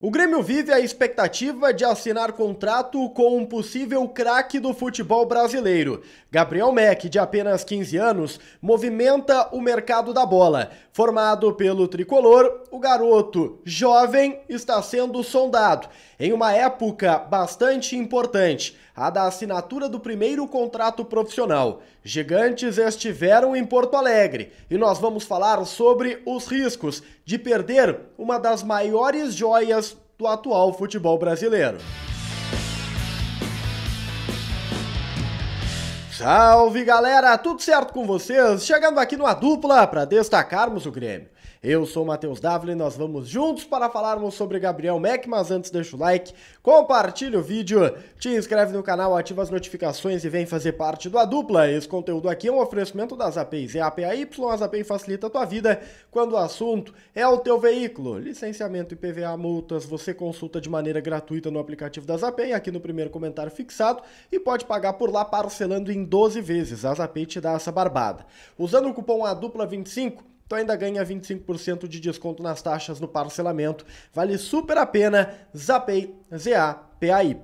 O Grêmio vive a expectativa de assinar contrato com um possível craque do futebol brasileiro. Gabriel Mack, de apenas 15 anos, movimenta o mercado da bola. Formado pelo tricolor, o garoto jovem está sendo sondado em uma época bastante importante, a da assinatura do primeiro contrato profissional. Gigantes estiveram em Porto Alegre e nós vamos falar sobre os riscos de perder uma das maiores joias do atual futebol brasileiro. Salve galera, tudo certo com vocês? Chegando aqui numa dupla para destacarmos o Grêmio. Eu sou o Matheus Davli, nós vamos juntos para falarmos sobre Gabriel Mac. mas antes deixa o like, compartilha o vídeo, te inscreve no canal, ativa as notificações e vem fazer parte do Dupla. Esse conteúdo aqui é um oferecimento das APIs EAPAY, é as API facilita a tua vida quando o assunto é o teu veículo. Licenciamento, IPVA, multas, você consulta de maneira gratuita no aplicativo das API, aqui no primeiro comentário fixado, e pode pagar por lá parcelando em 12 vezes. As API te dá essa barbada. Usando o cupom ADUPLA25, tu ainda ganha 25% de desconto nas taxas no parcelamento. Vale super a pena. Zapay, Z-A-P-A-Y.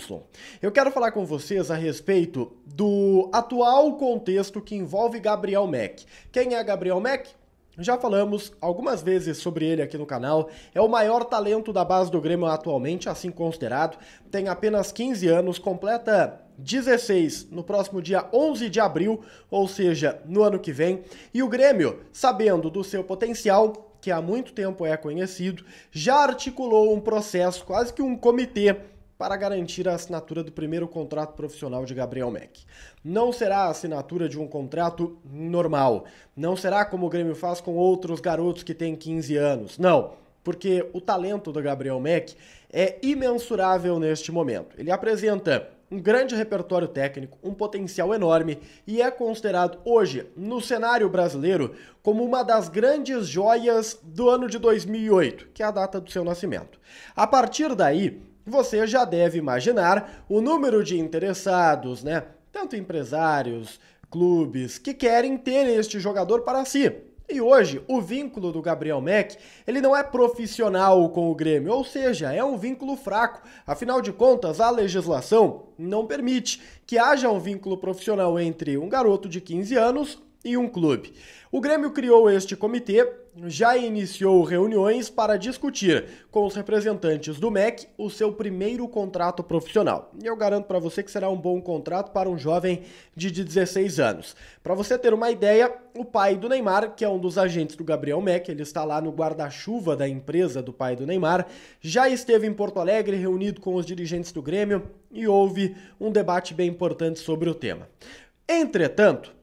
Eu quero falar com vocês a respeito do atual contexto que envolve Gabriel Mack. Quem é Gabriel Mack? Já falamos algumas vezes sobre ele aqui no canal. É o maior talento da base do Grêmio atualmente, assim considerado. Tem apenas 15 anos, completa 16 no próximo dia 11 de abril, ou seja, no ano que vem. E o Grêmio, sabendo do seu potencial, que há muito tempo é conhecido, já articulou um processo, quase que um comitê para garantir a assinatura do primeiro contrato profissional de Gabriel Mack. Não será a assinatura de um contrato normal. Não será como o Grêmio faz com outros garotos que têm 15 anos. Não, porque o talento do Gabriel Mack é imensurável neste momento. Ele apresenta um grande repertório técnico, um potencial enorme e é considerado hoje, no cenário brasileiro, como uma das grandes joias do ano de 2008, que é a data do seu nascimento. A partir daí, você já deve imaginar o número de interessados, né? Tanto empresários, clubes que querem ter este jogador para si. E hoje, o vínculo do Gabriel Mack, ele não é profissional com o Grêmio, ou seja, é um vínculo fraco. Afinal de contas, a legislação não permite que haja um vínculo profissional entre um garoto de 15 anos e um clube. O Grêmio criou este comitê, já iniciou reuniões para discutir com os representantes do MEC o seu primeiro contrato profissional. E eu garanto para você que será um bom contrato para um jovem de 16 anos. Para você ter uma ideia, o pai do Neymar, que é um dos agentes do Gabriel MEC, ele está lá no guarda-chuva da empresa do pai do Neymar, já esteve em Porto Alegre reunido com os dirigentes do Grêmio e houve um debate bem importante sobre o tema. Entretanto,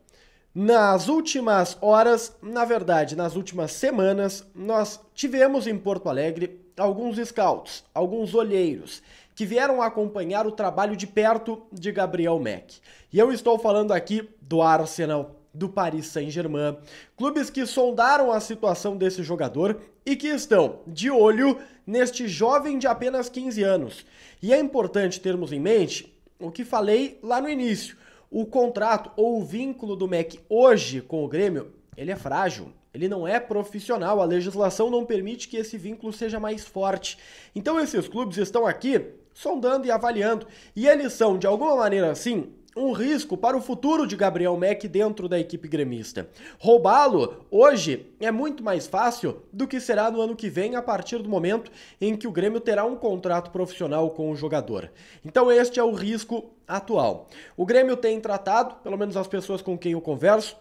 nas últimas horas, na verdade, nas últimas semanas, nós tivemos em Porto Alegre alguns scouts, alguns olheiros que vieram acompanhar o trabalho de perto de Gabriel Mack. E eu estou falando aqui do Arsenal, do Paris Saint-Germain, clubes que sondaram a situação desse jogador e que estão de olho neste jovem de apenas 15 anos. E é importante termos em mente o que falei lá no início o contrato ou o vínculo do MEC hoje com o Grêmio, ele é frágil. Ele não é profissional, a legislação não permite que esse vínculo seja mais forte. Então esses clubes estão aqui sondando e avaliando, e eles são de alguma maneira assim um risco para o futuro de Gabriel Mack dentro da equipe gremista. Roubá-lo hoje é muito mais fácil do que será no ano que vem, a partir do momento em que o Grêmio terá um contrato profissional com o jogador. Então, este é o risco atual. O Grêmio tem tratado, pelo menos as pessoas com quem eu converso,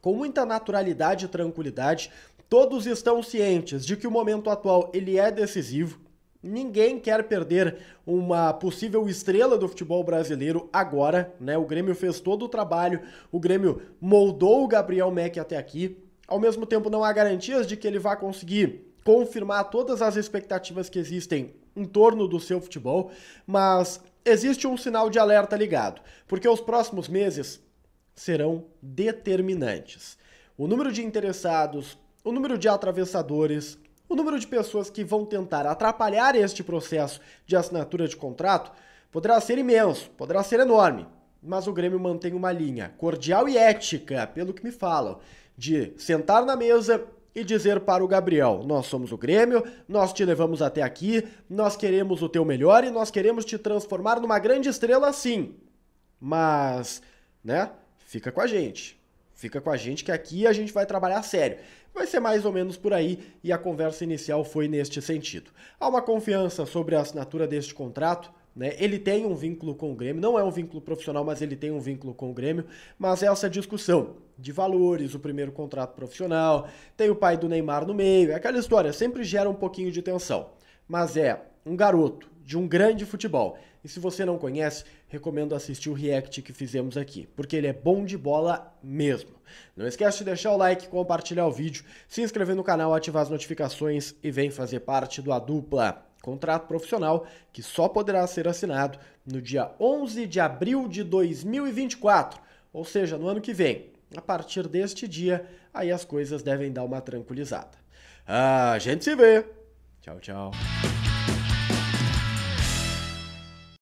com muita naturalidade e tranquilidade. Todos estão cientes de que o momento atual ele é decisivo Ninguém quer perder uma possível estrela do futebol brasileiro agora, né? O Grêmio fez todo o trabalho, o Grêmio moldou o Gabriel Mack até aqui. Ao mesmo tempo, não há garantias de que ele vá conseguir confirmar todas as expectativas que existem em torno do seu futebol, mas existe um sinal de alerta ligado, porque os próximos meses serão determinantes. O número de interessados, o número de atravessadores, o número de pessoas que vão tentar atrapalhar este processo de assinatura de contrato poderá ser imenso, poderá ser enorme, mas o Grêmio mantém uma linha cordial e ética, pelo que me falam, de sentar na mesa e dizer para o Gabriel: Nós somos o Grêmio, nós te levamos até aqui, nós queremos o teu melhor e nós queremos te transformar numa grande estrela, sim. Mas, né, fica com a gente. Fica com a gente que aqui a gente vai trabalhar sério. Vai ser mais ou menos por aí e a conversa inicial foi neste sentido. Há uma confiança sobre a assinatura deste contrato. Né? Ele tem um vínculo com o Grêmio, não é um vínculo profissional, mas ele tem um vínculo com o Grêmio. Mas é essa discussão de valores, o primeiro contrato profissional, tem o pai do Neymar no meio, é aquela história, sempre gera um pouquinho de tensão. Mas é um garoto de um grande futebol. E se você não conhece, recomendo assistir o react que fizemos aqui, porque ele é bom de bola mesmo. Não esquece de deixar o like, compartilhar o vídeo, se inscrever no canal, ativar as notificações e vem fazer parte do A Dupla. Contrato profissional que só poderá ser assinado no dia 11 de abril de 2024, ou seja, no ano que vem. A partir deste dia, aí as coisas devem dar uma tranquilizada. Ah, a gente se vê! Tchau, tchau.